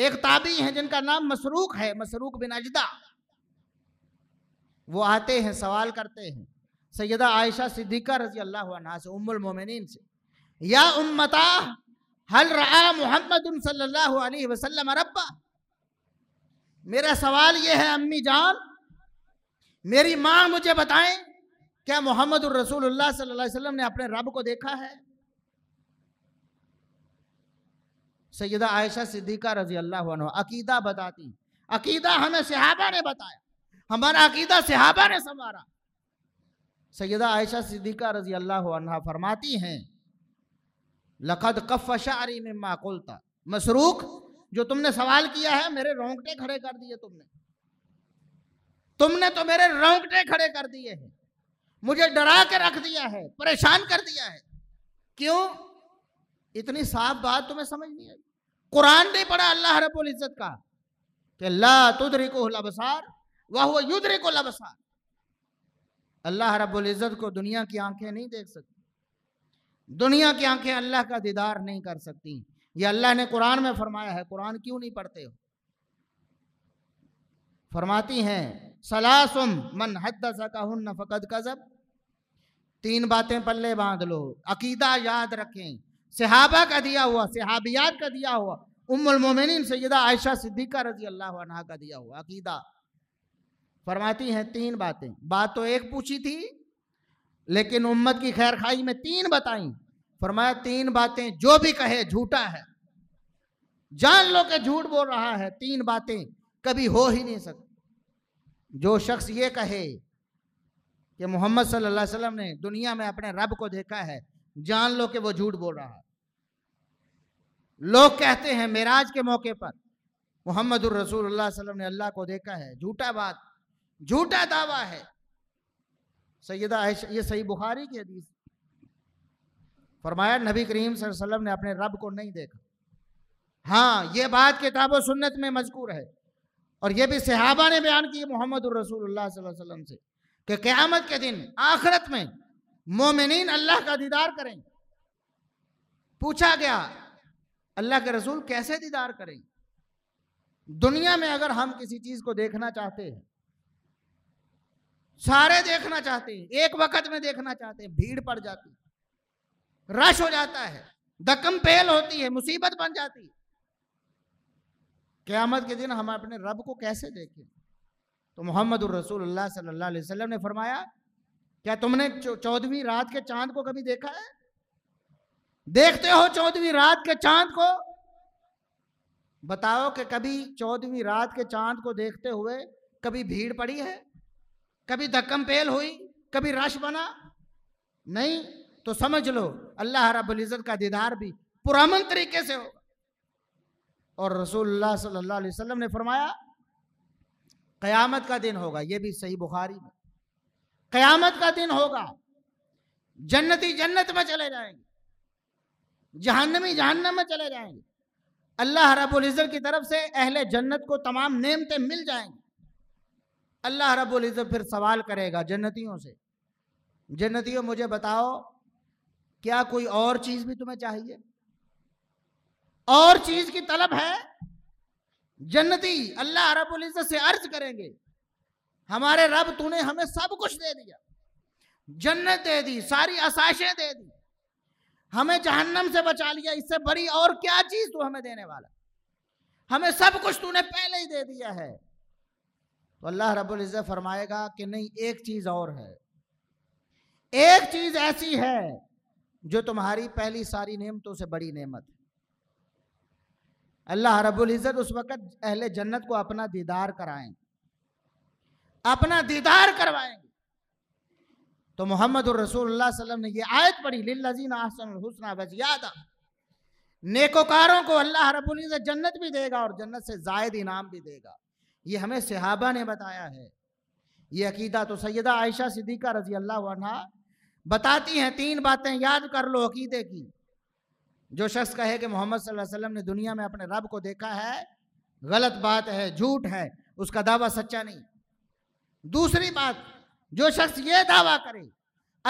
एक ताबी है जिनका नाम मसरूक है मसरूक बिन अजदा वो आते हैं सवाल करते हैं सैदा आयशा सिद्दीका रजी अल्लाह से उमुल मोमिन से या उम्मता हल रहा मोहम्मद वसल्लम रब्बा मेरा सवाल ये है अम्मी जान मेरी माँ मुझे बताएं क्या मोहम्मद रसूलुल्लाह सल्लल्लाहु अलैहि वसल्लम ने अपने रब को देखा है सैदा आयशा सिद्दीका रजी अल्लाह अकीदा बताती अकीदा हमें सिहाबा ने बताया हमारा अकीदा सिहाबा ने संवारा सैदा आयशा सिद्दीका रजी अल्लाह फरमाती हैं लखद कफ़ शारी में माकुलता मसरूक जो तुमने सवाल किया है मेरे रोंगटे खड़े कर दिए तुमने तुमने तो मेरे रोंगटे खड़े कर दिए हैं मुझे डरा के रख दिया है परेशान कर दिया है क्यों इतनी साफ बात तुम्हें समझ नहीं आई कुरान नहीं पढ़ा अल्लाह रबुल इज़्ज़त का कि ला तुदरिको लबसार वह युद्रिको लबसार अल्लाह रब्बुल इज़्ज़त को दुनिया की आंखें नहीं देख सकती दुनिया की आंखें अल्लाह का दीदार नहीं कर सकती ये अल्लाह ने कुरान में फरमाया है कुरान क्यों नहीं पढ़ते हो फरमाती हैं सलासुम मन हद फ़कद कज़ब तीन बातें पल्ले बांध लो अकीदा याद रखें सिहाबा का दिया हुआ सिहाबियात का दिया हुआ उम्मिन सैदा आयशा सिद्दीका रजी अल्लाह का दिया हुआ अकीदा फरमाती हैं तीन बातें बात तो एक पूछी थी लेकिन उम्मत की खैर खाई में तीन बताई फरमाया तीन बातें जो भी कहे झूठा है जान लो कि झूठ बोल रहा है तीन बातें कभी हो ही नहीं सकती जो शख्स ये कहे कि मोहम्मद सल्लल्लाहु अलैहि वसल्लम ने दुनिया में अपने रब को देखा है जान लो कि वो झूठ बोल रहा है लोग कहते हैं मेराज के मौके पर मोहम्मद रसूलुल्लाह वसल्लम ने अल्लाह को देखा है झूठा बात झूठा दावा है सैदा ये सही बुखारी की हदीस फरमाया नबी करीम वसल्लम ने अपने रब को नहीं देखा हाँ ये बात किताब सुन्नत में मजकूर है और ये भी सिहाबा ने बयान की मोहम्मद रसूलुल्लाह वसल्लम से कि क़्यामत के दिन आखरत में मोमिन अल्लाह का दीदार करें पूछा गया अल्लाह के रसूल कैसे दीदार करें दुनिया में अगर हम किसी चीज़ को देखना चाहते हैं सारे देखना चाहते हैं एक वक्त में देखना चाहते हैं भीड़ पड़ जाती है रश हो जाता है दकम पेल होती है मुसीबत बन जाती है क्यामत के दिन हम अपने रब को कैसे देखें तो मोहम्मद रसूलुल्लाह सल्लल्लाहु अलैहि वसल्लम ने फरमाया क्या तुमने चौदहवीं रात के चांद को कभी देखा है देखते हो चौदहवीं रात के चांद को बताओ कि कभी चौदहवीं रात के चांद को देखते हुए कभी भीड़ पड़ी है कभी धक्कम पेल हुई कभी रश बना नहीं तो समझ लो अल्लाह इज़्ज़त का दीदार भी पुरामन तरीके से होगा और रसूलुल्लाह सल्लल्लाहु अलैहि वसल्लम ने फरमाया क़यामत का दिन होगा ये भी सही बुखारी में क़यामत का दिन होगा जन्नती जन्नत में चले जाएंगे जहन्नमी जहन्नम में चले जाएंगे अल्लाह रबुल्ज़त की तरफ से अहले जन्नत को तमाम नेमतें मिल जाएंगी अल्लाह रबुल्ज़त फिर सवाल करेगा जन्नतियों से जन्नतियों मुझे बताओ क्या कोई और चीज भी तुम्हें चाहिए और चीज की तलब है जन्नती अल्लाह रबुल इज्जत से अर्ज करेंगे हमारे रब तूने हमें सब कुछ दे दिया जन्नत दे दी सारी आसाइशें दे दी हमें जहन्नम से बचा लिया इससे बड़ी और क्या चीज तू हमें देने वाला हमें सब कुछ तूने पहले ही दे दिया है तो अल्लाह रब्बुल इज्जत फरमाएगा कि नहीं एक चीज और है एक चीज ऐसी है जो तुम्हारी पहली सारी नेमतों से बड़ी नेमत है अल्लाह रब्बुल इज़्ज़त उस वक़्त अहले जन्नत को अपना दीदार कराएंगे अपना दीदार करवाएंगे तो मोहम्मद रसूलुल्लाह वसल्लम ने ये आयत पढ़ी लिल्लजीन आसन हुसना वजियादा नेकोकारों को अल्लाह रब्बुल इज़्ज़त जन्नत भी देगा और जन्नत से जायद इनाम भी देगा ये हमें सिहाबा ने बताया है ये अकीदा तो सैदा आयशा सिद्दीक़ा रजी अल्लाह बताती हैं तीन बातें याद कर लो अकीदे की जो शख्स कहे कि मोहम्मद सल्लल्लाहु अलैहि वसल्लम ने दुनिया में अपने रब को देखा है गलत बात है झूठ है उसका दावा सच्चा नहीं दूसरी बात जो शख्स ये दावा करे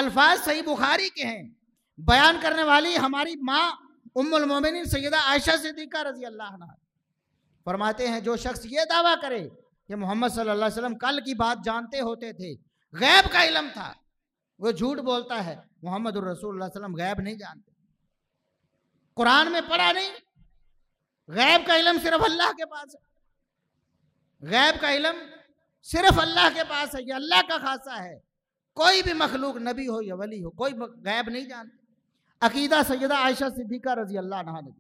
अल्फाज सही बुखारी के हैं बयान करने वाली हमारी माँ उम्मुल मोमिन सैदा आयशा सिद्दीका रजी अल्लाह फरमाते हैं जो शख्स ये दावा करे कि मोहम्मद सल्लल्लाहु अलैहि वसल्लम कल की बात जानते होते थे गैब का इलम था वो झूठ बोलता है मोहम्मद रसूलम गैब नहीं जानते कुरान में पढ़ा नहीं गैब का इलम सिर्फ अल्लाह के पास है गैब का इलम सिर्फ अल्लाह के पास है ये अल्लाह का खासा है कोई भी मखलूक नबी हो या वली हो कोई गैब नहीं जानते अकीदा सैदा आयशा सिद्दीका रजी अल्लाह नबी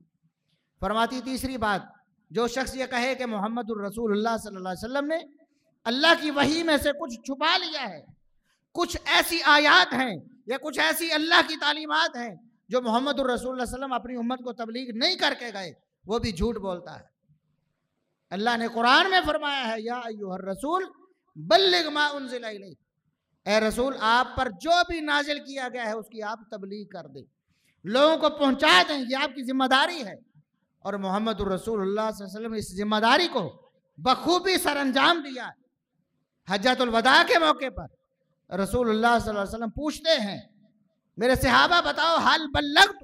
फरमाती तीसरी बात जो शख्स ये कहे कि मोहम्मद रसूल सल्लल्लाहु अलैहि ने अल्लाह की वही में से कुछ छुपा लिया है कुछ ऐसी आयात हैं या कुछ ऐसी अल्लाह की तालीमत हैं जो मोहम्मद रसूल अपनी उम्मत को तबलीग नहीं करके गए वो भी झूठ बोलता है अल्लाह ने कुरान में फरमाया है या अयूहर रसूल बल्लिग मा उनजिला ए रसूल आप पर जो भी नाजिल किया गया है उसकी आप तबलीग कर दें लोगों को पहुंचा दें ये आपकी जिम्मेदारी है और मोहम्मद रसूल इस जिम्मेदारी को बखूबी सर अंजाम दिया हजतुलवदा के मौके पर रसूल वसल्लम पूछते हैं मेरे सिहाबा बताओ हल बल्लग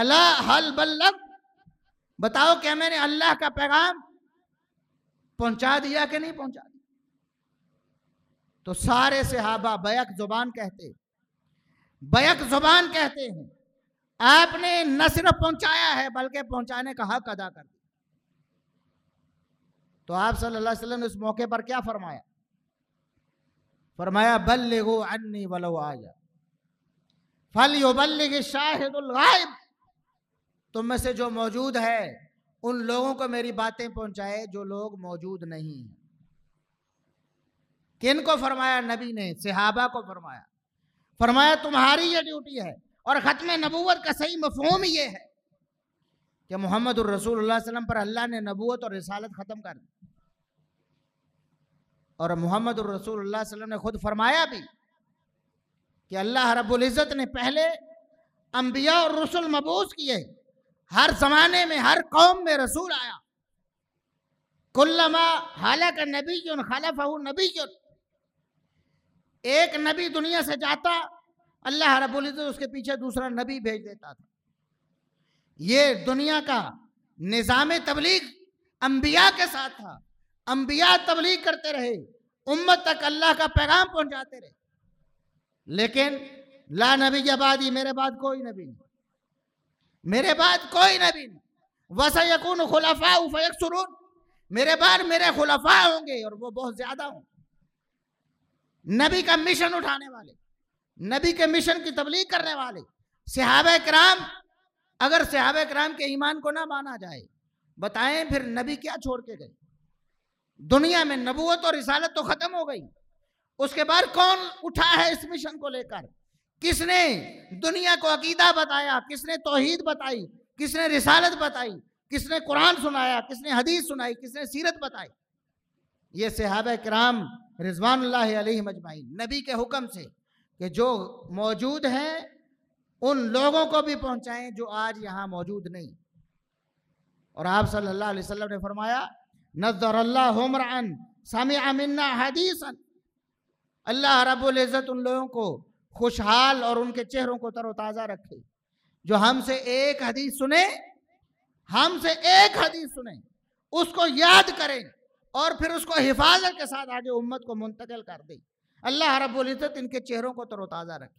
अल्लाह हल बल्लग बताओ क्या मैंने अल्लाह का पैगाम पहुंचा दिया कि नहीं पहुंचा दिया तो सारे सिहाबा बैक जुबान कहते बैक जुबान कहते हैं आपने न सिर्फ पहुंचाया है बल्कि पहुंचाने का हक अदा कर दिया तो आप सल्लल्लाहु अलैहि वसल्लम ने इस मौके पर क्या फरमाया फरमाया बल्ले गो अन्य वलो आया फल यो बल्ले शाहिदुलगायब तुम में से जो मौजूद है उन लोगों को मेरी बातें पहुंचाए जो लोग मौजूद नहीं हैं किन को फरमाया नबी ने सिहाबा को फरमाया फरमाया तुम्हारी ये ड्यूटी है और ख़त्म नबूत का सही मफहम ये है कि मोहम्मद रसूल वसम पर अल्लाह ने नबूत और रसालत ख़त्म कर दी और मोहम्मद वसल्लम ने खुद फरमाया भी कि अल्लाह रब्ज़त ने पहले अम्बिया और रसूल मबूस किए हर ज़माने में हर कौम में रसूल आया कुल्लमा हालक नबी खलफ नबी एक नबी दुनिया से जाता अल्लाह रबुल्जत उसके पीछे दूसरा नबी भेज देता था ये दुनिया का निज़ाम तबलीग अम्बिया के साथ था अंबिया तबलीग करते रहे उम्मत तक अल्लाह का पैगाम पहुंचाते रहे लेकिन ला नबी जबादी मेरे बाद कोई नबी नहीं मेरे बाद कोई नबी नहीं वसा यकून खुलाफा उफयक सुरून मेरे बाद मेरे खुलाफा होंगे और वो बहुत ज़्यादा होंगे नबी का मिशन उठाने वाले नबी के मिशन की तबलीग करने वाले सिहाब कराम अगर सिहाब कराम के ईमान को ना माना जाए बताएं फिर नबी क्या छोड़ के गए दुनिया में नबूत और रिसालत तो खत्म हो गई उसके बाद कौन उठा है इस मिशन को लेकर किसने दुनिया को अकीदा बताया किसने तोहीद बताई किसने रिसालत बताई किसने कुरान सुनाया किसने हदीस सुनाई किसने सीरत बताई ये सिहाब कराम रिजवान मजमाई नबी के हुक्म से कि जो मौजूद हैं उन लोगों को भी पहुंचाएं जो आज यहाँ मौजूद नहीं और आप सल्लल्लाहु अलैहि वसल्लम ने फरमाया नज़रल्लामरान साम आमिना हदीसन अल्लाह रबुल्ज़त उन लोगों को खुशहाल और उनके चेहरों को तरोताज़ा रखे जो हमसे एक हदीस सुने हमसे एक हदीस सुने उसको याद करें और फिर उसको हिफाजत के साथ आगे उम्मत को मुंतकिल कर दें अल्लाह रबुल्ज़त इनके चेहरों को तरोताज़ा रखे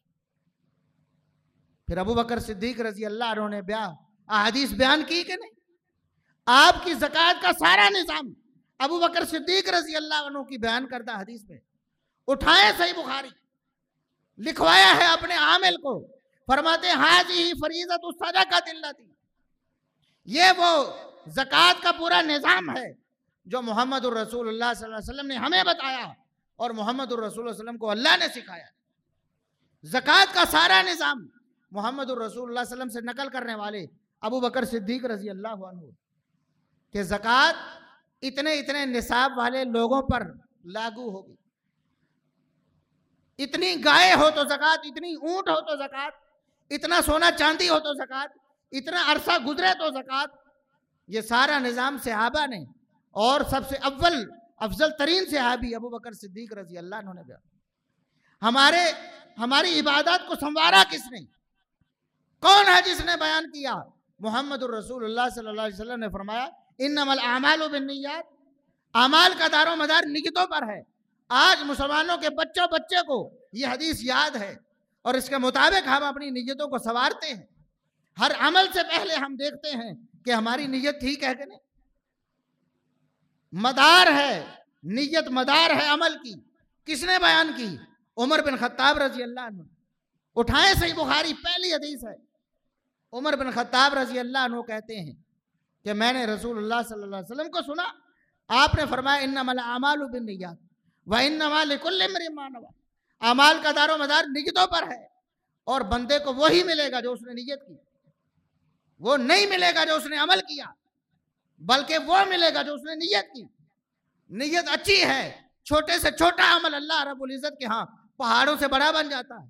फिर अबू बकर सिद्दीक रजी अल्लाह ने ब्याह अदीस बयान की कि नहीं आपकी जक़ात का सारा निज़ाम अबू बकर सिद्दीक रजी अल्लाह की बयान करता हदीस में उठाए सही बुखारी लिखवाया है अपने आमिल को फरमाते हाजी ही फरीजत उस सजा का दिल लाती ये वो जक़ात का पूरा निज़ाम है जो मोहम्मद वसल्लम ने हमें बताया और मोहम्मद वसल्लम को अल्लाह ने सिखाया जक़ात का सारा निज़ाम मोहम्मद वसल्लम से नकल करने वाले अबू बकर सिद्दीक रजी अल्लाह कि जक़ात इतने इतने निसाब वाले लोगों पर लागू होगी इतनी गाय हो तो जक़ात इतनी ऊँट हो तो ज़क़़त इतना सोना चांदी हो तो ज़क़़त इतना अरसा गुजरे तो ज़क़़त ये सारा निज़ाम सहाबा ने और सबसे अव्वल अफजल तरीन सहाबी अबू बकर सिद्दीक रजी अल्लाह उन्होंने बया हमारे हमारी इबादत को संवारा किसने कौन है जिसने बयान किया मोहम्मद रसूल सल्लल्लाहु अलैहि वसल्लम ने फरमाया इन अमल आमाल बिन्नीत अमाल का दारो मदार नियतों पर है आज मुसलमानों के बच्चों बच्चे को ये हदीस याद है और इसके मुताबिक हम अपनी नियतों को संवारते हैं हर अमल से पहले हम देखते हैं कि हमारी नीयत ठीक है कि नहीं मदार है नियत मदार है अमल की किसने बयान की उमर बिन खत्ताब रजी अल्लाह उठाए सही बुखारी पहली हदीस है उमर बिन खत्ताब रजी अल्लाह कहते हैं कि मैंने रसूलुल्लाह सल्लल्लाहु अलैहि वसल्लम को सुना आपने फरमाया इन नमल अमाल बिन नियात व इन नमालिकुल मानवा अमाल का दारो मदार निगतों पर है और बंदे को वही मिलेगा जो उसने नियत की वो नहीं मिलेगा जो उसने अमल किया बल्कि वो मिलेगा जो उसने नियत की नियत अच्छी है छोटे से छोटा अमल अल्लाह रबुल इज़्ज़त के हाँ पहाड़ों से बड़ा बन जाता है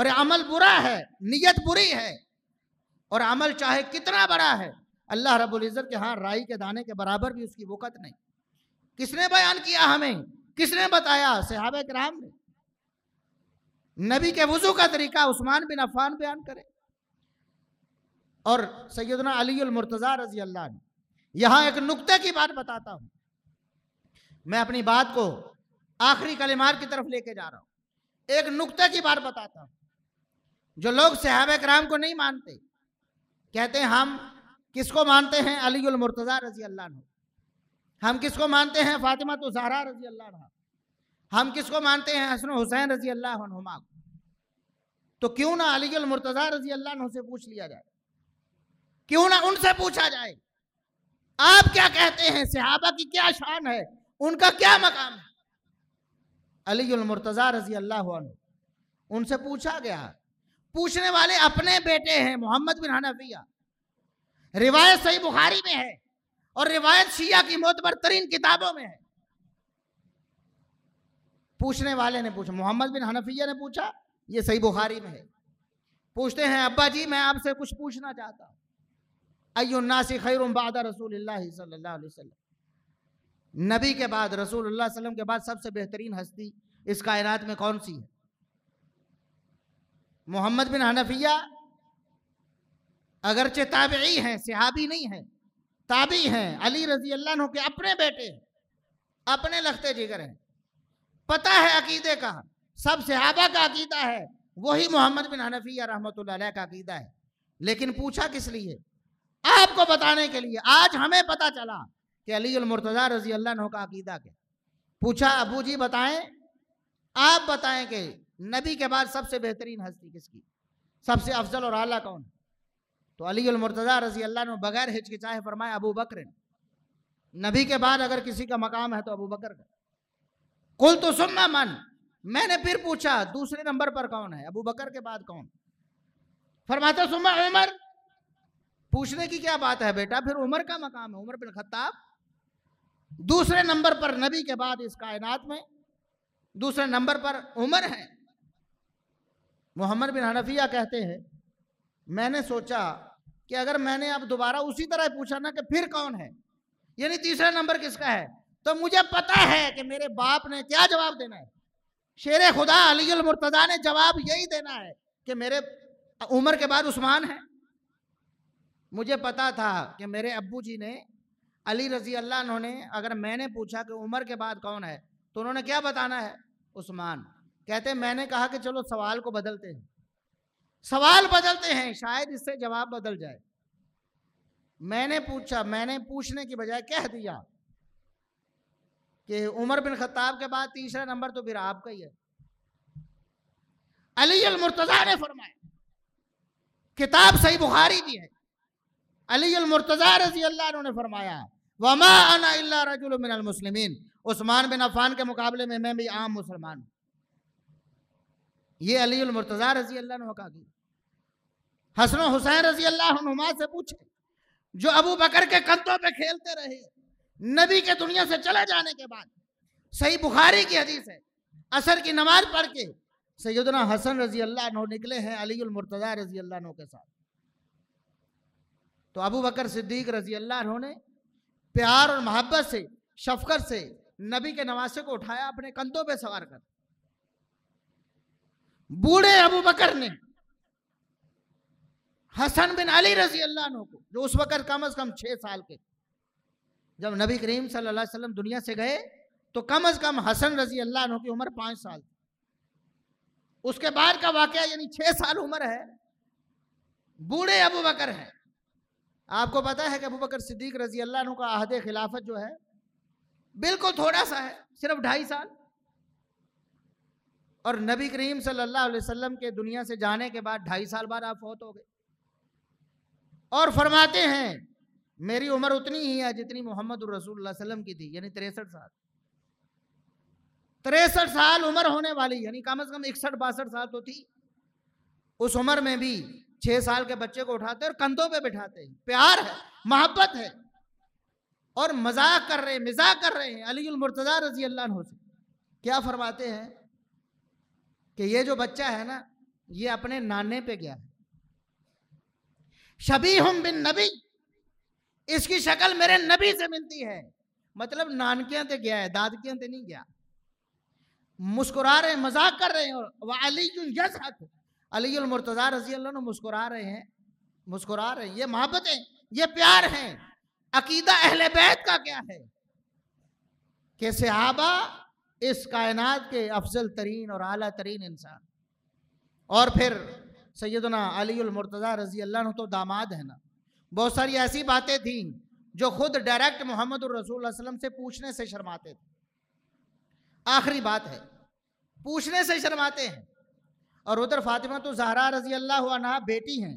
और अमल बुरा है नियत बुरी है और अमल चाहे कितना बड़ा है अल्लाह इज़्ज़त के हाँ राई के दाने के बराबर भी उसकी वक़्त नहीं किसने बयान किया हमें किसने बताया सहाब कराम ने नबी के वजू का तरीका उस्मान बिन अफान बयान करे और सैदना अलीमरतज़ा रजी अल्लाह ने यहाँ एक नुक्ते की बात बताता हूँ मैं अपनी बात को आखिरी कलिमार की तरफ लेके जा रहा हूँ एक नुक्ते की बात बताता हूँ जो लोग सहाब कराम को नहीं मानते कहते हैं हम किसको मानते हैं अलील मुर्तज़ा रजी अल्लाह हम किसको मानते हैं फातिमा तो जहरा रजी अल्लाह हम किसको मानते हैं हसन हुसैन रजी अल्लाह तो क्यों ना अली मुर्तज़ा रजी अल्लाह से पूछ लिया जाए क्यों ना उनसे पूछा जाए आप क्या कहते हैं सिहाबा की क्या शान है उनका क्या मकाम है अलील मुर्तज़ा रजी अल्लाह उनसे पूछा गया पूछने वाले अपने बेटे हैं मोहम्मद बिन हनफिया रिवायत सही बुखारी में है और रिवायत शिया की मोतबर तरीन किताबों में है पूछने वाले ने पूछा मोहम्मद बिन हनफिया ने पूछा ये सही बुखारी में है पूछते हैं अब्बा जी मैं आपसे कुछ पूछना चाहता हूँ अयुन्नासी खैर बाद रसूल सल्लाम नबी के बाद रसूल सल्लम के बाद सबसे बेहतरीन हस्ती इस कायनात में कौन सी है मोहम्मद बिन हनफिया अगरचे ताबी हैं सिहाबी नहीं है ताबी हैं अली रजी अल्लाह के अपने बेटे अपने लगते जिगर हैं पता है अकीदे का सब सिहाबा का अकीदा है वही मोहम्मद बिन हनफी या रहमत का अकीदा है लेकिन पूछा किस लिए आपको बताने के लिए आज हमें पता चला कि अली मुर्तज़ा रजी अल्लाह का अकीदा क्या पूछा अबू जी बताएं आप बताएं कि नबी के बाद सबसे बेहतरीन हस्ती किसकी सबसे अफजल और आला कौन है तो अली मुर्तजा रजी अल्लाह ने बगैर हिचकिचाए फरमाया अबू बकर नबी के बाद अगर किसी का मकाम है तो अबू बकर का कुल तो सुनना मन मैंने फिर पूछा दूसरे नंबर पर कौन है अबू बकर के बाद कौन फरमाता सुमा उमर पूछने की क्या बात है बेटा फिर उमर का मकाम है उमर बिन खत्ताब दूसरे नंबर पर नबी के बाद इस कायनात में दूसरे नंबर पर उमर है मोहम्मद बिन हनफिया कहते हैं मैंने सोचा कि अगर मैंने अब दोबारा उसी तरह पूछा ना कि फिर कौन है यानी तीसरा नंबर किसका है तो मुझे पता है कि मेरे बाप ने क्या जवाब देना है शेर खुदा अली मुर्तदा ने जवाब यही देना है कि मेरे उम्र के बाद उस्मान है मुझे पता था कि मेरे अबू जी ने अली रजी अल्लाह उन्होंने अगर मैंने पूछा कि उम्र के बाद कौन है तो उन्होंने क्या बताना है उस्मान कहते मैंने कहा कि चलो सवाल को बदलते हैं सवाल बदलते हैं शायद इससे जवाब बदल जाए मैंने पूछा मैंने पूछने की बजाय कह दिया कि उमर बिन खत्ताब के बाद तीसरा नंबर तो फिर आपका ही है अली अल मुर्तजा ने फरमाया किताब सही बुखारी की है अली अल मुर्तजा रजी अल्लाह ने फरमाया वमा अना इल्ला रजुल अल मुस्लिमीन उस्मान बिन अफान के मुकाबले में मैं भी आम मुसलमान हूं ये अली मुर्तजा रजी अल्लाह ने कहा हसन हुसैन रजी अल्लाह नुमा से पूछे जो अबू बकर के कंधों पे खेलते रहे नबी के दुनिया से चले जाने के बाद सही बुखारी की हदीस है असर की नमाज पढ़ के सैदना हसन रजी अल्लाह निकले हैं अली मुर्तज़ा रजी अल्लाह के साथ तो अबू बकर सिद्दीक रजी अल्लाह ने प्यार और मोहब्बत से शफकत से नबी के नवासे को उठाया अपने कंधों पे सवार कर बूढ़े अबू बकर ने हसन बिन अली रजी अल्लाह को जो उस वक़्त कम अज़ कम छह साल के जब नबी करीम सल्लल्लाहु अलैहि वसल्लम दुनिया से गए तो कम अज़ कम हसन रजी अल्लाह की उम्र पाँच साल उसके बाद का वाक़ यानी छह साल उम्र है बूढ़े अबू बकर है आपको पता है कि अबू बकर सिद्दीक रजी अल्लाह का अहद खिलाफत जो है बिल्कुल थोड़ा सा है सिर्फ ढाई साल और नबी करीम सल्लल्लाहु अलैहि वसल्लम के दुनिया से जाने के बाद ढाई साल बाद आप फौत हो गए और फरमाते हैं मेरी उम्र उतनी ही है जितनी मोहम्मद रसूलुल्लाह की थी यानी तिरसठ साल तिरसठ साल उम्र होने वाली यानी कम अज़ कम इकसठ बासठ साल तो थी उस उम्र में भी छह साल के बच्चे को उठाते और कंधों पे बिठाते हैं प्यार है मोहब्बत है और मजाक कर रहे हैं मिजाक कर रहे हैं अलीमरतज़ा रजी अल्लाह से क्या फरमाते हैं कि ये जो बच्चा है ना ये अपने नाने पे गया है शबी हम बिन नबी इसकी शक्ल मेरे नबी से मिलती है मतलब नानकियां तो गया है दादकियां तो नहीं गया मुस्कुरा रहे हैं मजाक कर रहे हैं अली यसहक रजी अल्लाह मुस्कुरा रहे हैं मुस्कुरा रहे हैं ये मोहब्बत है ये प्यार है अकीदा अहल बैत का क्या है कि सहाबा इस कायनात के अफजल तरीन और अला तरीन इंसान और फिर सैदना अलीमरतज़ा रजी अल्लाह तो दामाद है ना बहुत सारी ऐसी बातें थीं जो खुद डायरेक्ट मोहम्मद रसूल से पूछने से शर्माते थे आखिरी बात है पूछने से शर्माते हैं और उधर फातिमा तो जहरा रजी अल्लाह बेटी हैं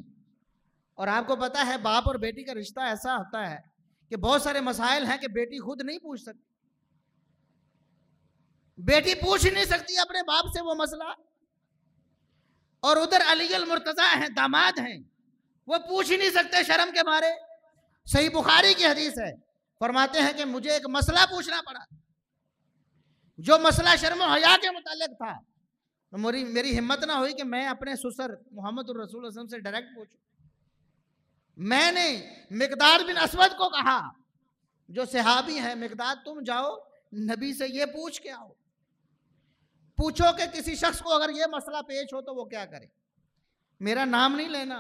और आपको पता है बाप और बेटी का रिश्ता ऐसा होता है कि बहुत सारे मसाइल हैं कि बेटी खुद नहीं पूछ सकती बेटी पूछ ही नहीं सकती अपने बाप से वो मसला और उधर अली मुर्तज़ा हैं दामाद हैं वो पूछ ही नहीं सकते शर्म के मारे सही बुखारी की हदीस है फरमाते हैं कि मुझे एक मसला पूछना पड़ा जो मसला शर्म हया के मुतालिक था तो मेरी मेरी हिम्मत ना हुई कि मैं अपने सुसर मोहम्मद रसूल वसम से डायरेक्ट पूछूं मैंने मकदार बिन असवद को कहा जो सिहाबी है मकदार तुम जाओ नबी से ये पूछ के आओ पूछो कि किसी शख्स को अगर ये मसला पेश हो तो वो क्या करे मेरा नाम नहीं लेना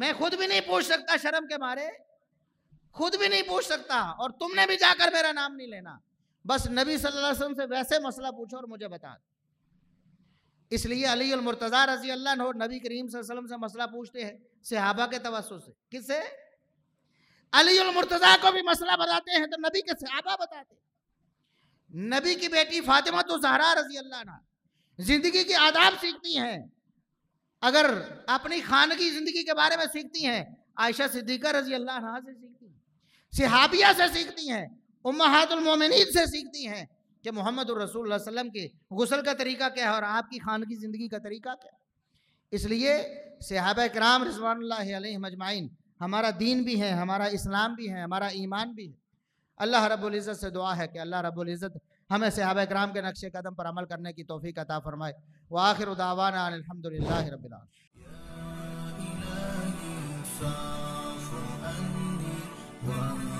मैं खुद भी नहीं पूछ सकता शर्म के मारे खुद भी नहीं पूछ सकता और तुमने भी जाकर मेरा नाम नहीं लेना बस नबी सल्लल्लाहु अलैहि वसल्लम से वैसे मसला पूछो और मुझे बता दो इसलिए अली रजी अल्लाह नबी करीम वसल्लम से मसला पूछते हैं सिहाबा के तवसु से किससे अली को भी मसला बताते हैं तो नबी के सिहाबा बताते हैं नबी की बेटी फातिमा तो जहरा रजी अल्लाह जिंदगी के आदाब सीखती हैं अगर अपनी खान की जिंदगी के बारे में सीखती हैं आयशा सिद्दीका रजी अल्लाह से सीखती हैं सिहाबिया से सीखती हैं उम्मातुलमोमिन से सीखती हैं कि मोहम्मद रसूल के गसल का तरीका क्या है और आपकी खान की ज़िंदगी का तरीका क्या है इसलिए सिहाब कराम रजवान मजमाइन हमारा दीन भी है हमारा इस्लाम भी है हमारा ईमान भी है अल्लाह रब्ज़त से दुआ है कि अल्लाह रब्ज़त हमें सहाब कराम के नक्श कदम पर अमल करने की तोफ़ी अता फ़रमाए व आखिर उदावान अलहमदिल्ला रबिल Wow.